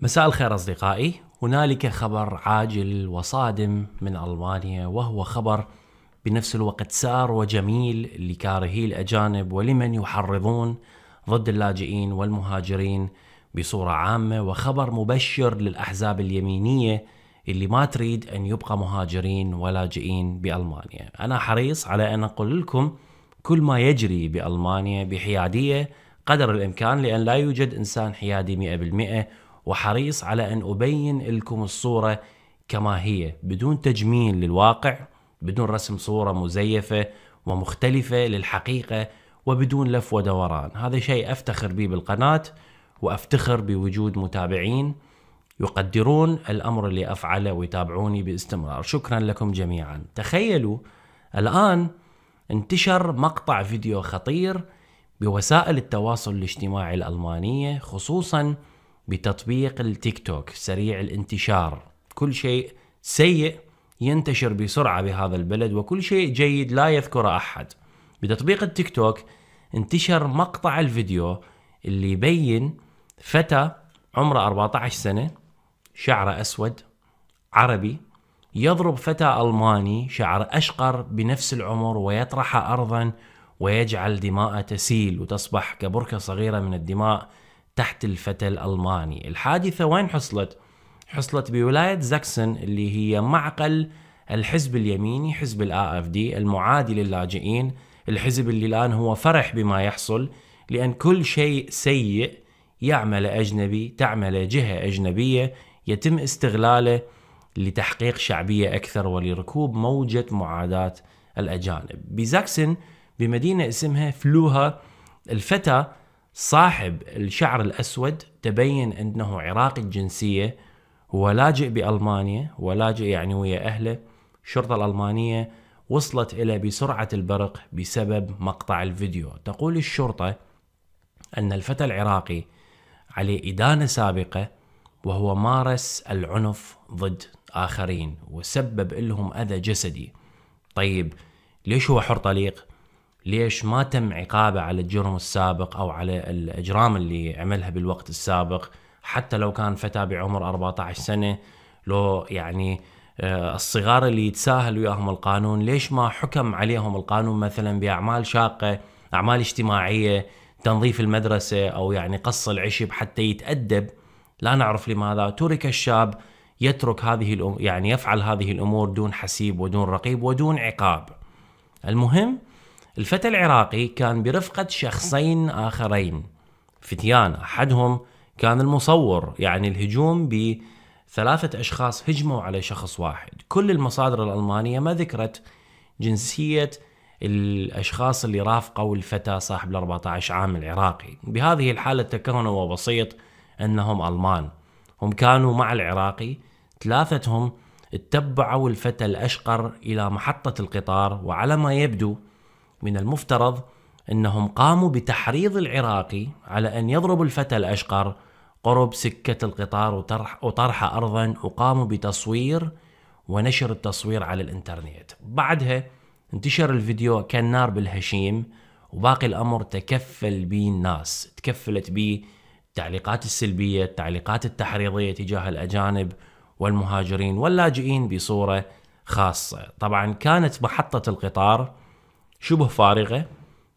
مساء الخير أصدقائي هنالك خبر عاجل وصادم من ألمانيا وهو خبر بنفس الوقت سار وجميل لكارهي الأجانب ولمن يحرضون ضد اللاجئين والمهاجرين بصورة عامة وخبر مبشر للأحزاب اليمينية اللي ما تريد أن يبقى مهاجرين ولاجئين بألمانيا أنا حريص على أن أقول لكم كل ما يجري بألمانيا بحيادية قدر الإمكان لأن لا يوجد إنسان حيادي 100% وحريص على أن أبين لكم الصورة كما هي بدون تجميل للواقع بدون رسم صورة مزيفة ومختلفة للحقيقة وبدون لف ودوران هذا شيء أفتخر به بالقناة وأفتخر بوجود متابعين يقدرون الأمر اللي أفعله ويتابعوني باستمرار شكرا لكم جميعا تخيلوا الآن انتشر مقطع فيديو خطير بوسائل التواصل الاجتماعي الألمانية خصوصاً بتطبيق التيك توك سريع الانتشار كل شيء سيء ينتشر بسرعة بهذا البلد وكل شيء جيد لا يذكره أحد بتطبيق التيك توك انتشر مقطع الفيديو اللي يبين فتى عمره 14 سنة شعره أسود عربي يضرب فتى ألماني شعر أشقر بنفس العمر ويطرحه أرضا ويجعل دماءه تسيل وتصبح كبركة صغيرة من الدماء تحت الفتى الألماني الحادثة وين حصلت؟ حصلت بولاية زاكسن اللي هي معقل الحزب اليميني حزب الا اف دي المعادي للاجئين الحزب اللي الان هو فرح بما يحصل لان كل شيء سيء يعمل اجنبي تعمل جهه اجنبيه يتم استغلاله لتحقيق شعبيه اكثر ولركوب موجه معاداه الاجانب بزاكسن بمدينه اسمها فلوها الفتى صاحب الشعر الأسود تبين أنه عراقي الجنسية هو لاجئ بألمانيا ولاجئ يعني ويا أهله الشرطة الألمانية وصلت إلى بسرعة البرق بسبب مقطع الفيديو تقول الشرطة أن الفتى العراقي عليه إدانة سابقة وهو مارس العنف ضد آخرين وسبب لهم أذى جسدي طيب ليش هو حر طليق ليش ما تم عقابه على الجرم السابق او على الاجرام اللي عملها بالوقت السابق حتى لو كان فتى بعمر 14 سنه لو يعني آه، الصغار اللي يتساهل وياهم القانون ليش ما حكم عليهم القانون مثلا باعمال شاقه اعمال اجتماعيه تنظيف المدرسه او يعني قص العشب حتى يتادب لا نعرف لماذا ترك الشاب يترك هذه الأم... يعني يفعل هذه الامور دون حسيب ودون رقيب ودون عقاب المهم الفتى العراقي كان برفقة شخصين آخرين فتيان أحدهم كان المصور يعني الهجوم بثلاثة أشخاص هجموا على شخص واحد كل المصادر الألمانية ما ذكرت جنسية الأشخاص اللي رافقوا الفتى صاحب ال 14 عام العراقي بهذه الحالة تكونوا بسيط أنهم ألمان هم كانوا مع العراقي ثلاثتهم اتبعوا الفتى الأشقر إلى محطة القطار وعلى ما يبدو من المفترض أنهم قاموا بتحريض العراقي على أن يضرب الفتى الأشقر قرب سكة القطار وطرح, وطرح أرضا وقاموا بتصوير ونشر التصوير على الإنترنت بعدها انتشر الفيديو كان نار بالهشيم وباقي الأمر تكفل به الناس تكفلت به التعليقات السلبية التعليقات التحريضية تجاه الأجانب والمهاجرين واللاجئين بصورة خاصة طبعا كانت محطة القطار شبه فارغة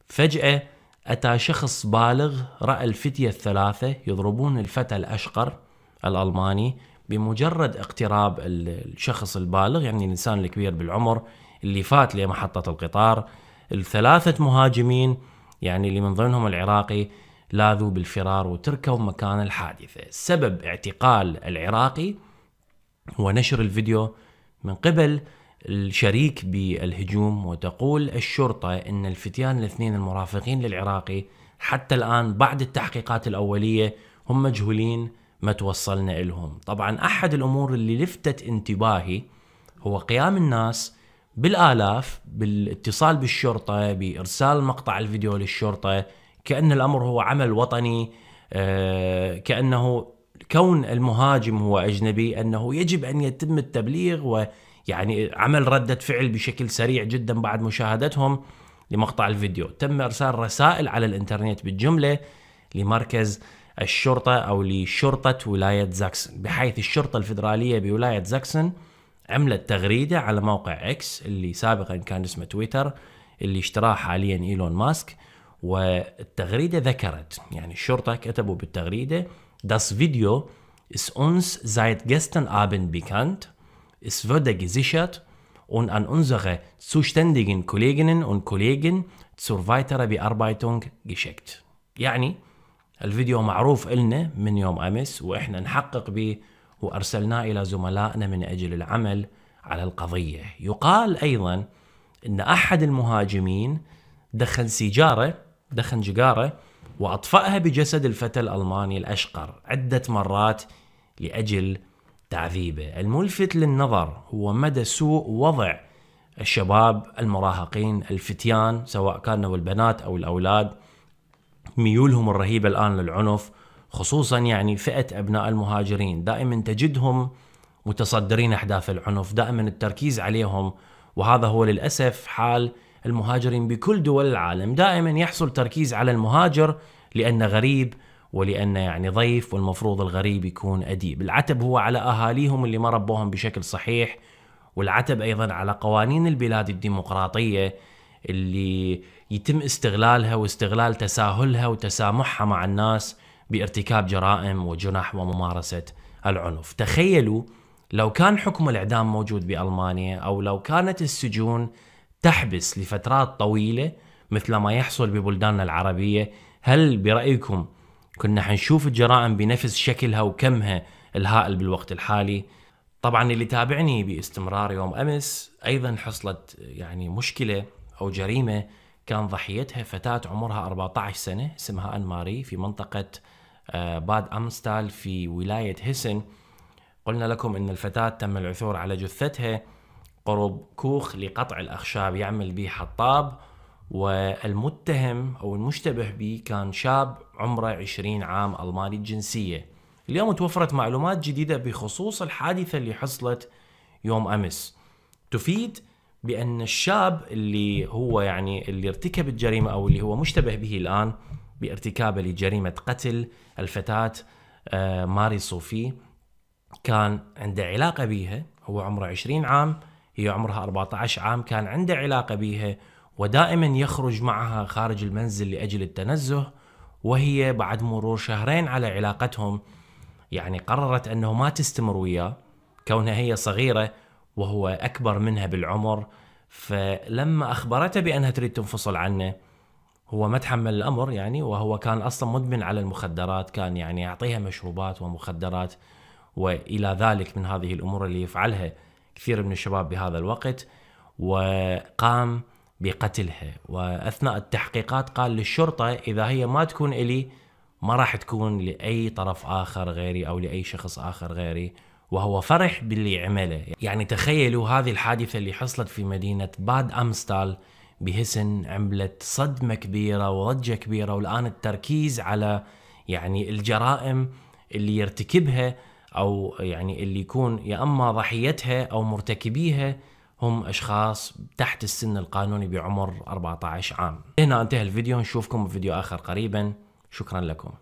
فجأة أتى شخص بالغ رأى الفتية الثلاثة يضربون الفتى الأشقر الألماني بمجرد اقتراب الشخص البالغ يعني الإنسان الكبير بالعمر اللي فات لمحطة القطار الثلاثة مهاجمين يعني اللي من ضمنهم العراقي لاذوا بالفرار وتركوا مكان الحادثة سبب اعتقال العراقي هو نشر الفيديو من قبل الشريك بالهجوم وتقول الشرطة أن الفتيان الاثنين المرافقين للعراقي حتى الآن بعد التحقيقات الأولية هم مجهولين ما توصلنا إلهم طبعا أحد الأمور اللي لفتت انتباهي هو قيام الناس بالآلاف بالاتصال بالشرطة بإرسال مقطع الفيديو للشرطة كأن الأمر هو عمل وطني آه، كأنه كون المهاجم هو أجنبي أنه يجب أن يتم التبليغ و يعني عمل ردة فعل بشكل سريع جدا بعد مشاهدتهم لمقطع الفيديو تم إرسال رسائل على الإنترنت بالجملة لمركز الشرطة أو لشرطة ولاية زاكسون بحيث الشرطة الفيدرالية بولاية زاكسون عملت تغريدة على موقع إكس اللي سابقا كان اسمه تويتر اللي اشتراه حاليا إيلون ماسك والتغريدة ذكرت يعني الشرطة كتبوا بالتغريدة داس فيديو اس اونس seit جستن ابن بيكانت Es würde gesichert und an unsere zuständigen Kolleginnen und Kollegen zur weiteren Bearbeitung geschickt. يعني الفيديو معروف إلنا من يوم أمس وإحنا نحقق به وأرسلناه إلى زملائنا من أجل العمل على القضية يقال أيضا أن أحد المهاجمين دخل سيجارة دخن جقارة وأطفأها بجسد الفتى الألماني الأشقر عدة مرات لأجل تعذيبه الملفت للنظر هو مدى سوء وضع الشباب المراهقين الفتيان سواء كانوا البنات أو الأولاد ميولهم الرهيبة الآن للعنف خصوصا يعني فئة أبناء المهاجرين دائما تجدهم متصدرين أحداث العنف دائما التركيز عليهم وهذا هو للأسف حال المهاجرين بكل دول العالم دائما يحصل تركيز على المهاجر لأنه غريب ولأنه يعني ضيف والمفروض الغريب يكون أديب العتب هو على أهاليهم اللي ما ربوهم بشكل صحيح والعتب أيضا على قوانين البلاد الديمقراطية اللي يتم استغلالها واستغلال تساهلها وتسامحها مع الناس بارتكاب جرائم وجنح وممارسة العنف تخيلوا لو كان حكم الإعدام موجود بألمانيا أو لو كانت السجون تحبس لفترات طويلة مثل ما يحصل ببلداننا العربية هل برأيكم كنا حنشوف الجرائم بنفس شكلها وكمها الهائل بالوقت الحالي طبعا اللي تابعني باستمرار يوم امس ايضا حصلت يعني مشكله او جريمه كان ضحيتها فتاه عمرها 14 سنه اسمها ان ماري في منطقه آه، باد امستال في ولايه هيسن قلنا لكم ان الفتاه تم العثور على جثتها قرب كوخ لقطع الاخشاب يعمل به حطاب والمتهم أو المشتبه به كان شاب عمره 20 عام ألماني الجنسية اليوم توفرت معلومات جديدة بخصوص الحادثة اللي حصلت يوم أمس تفيد بأن الشاب اللي هو يعني اللي ارتكب الجريمة أو اللي هو مشتبه به الآن بارتكابه لجريمة قتل الفتاة آه، ماري صوفي كان عنده علاقة بها هو عمره 20 عام هي عمرها 14 عام كان عنده علاقة بها ودائما يخرج معها خارج المنزل لأجل التنزه وهي بعد مرور شهرين على علاقتهم يعني قررت أنه ما تستمر وياه كونها هي صغيرة وهو أكبر منها بالعمر فلما أخبرته بأنها تريد تنفصل عنه هو ما تحمل الأمر يعني وهو كان أصلا مدمن على المخدرات كان يعني يعطيها مشروبات ومخدرات والى ذلك من هذه الامور اللي يفعلها كثير من الشباب بهذا الوقت وقام بقتلها واثناء التحقيقات قال للشرطه اذا هي ما تكون الي ما راح تكون لاي طرف اخر غيري او لاي شخص اخر غيري وهو فرح باللي عمله يعني تخيلوا هذه الحادثه اللي حصلت في مدينه باد امستال بهسن عملت صدمه كبيره وضجه كبيره والان التركيز على يعني الجرائم اللي يرتكبها او يعني اللي يكون يا اما ضحيتها او مرتكبيها هم اشخاص تحت السن القانوني بعمر 14 عام هنا انتهى الفيديو نشوفكم في فيديو اخر قريبا شكرا لكم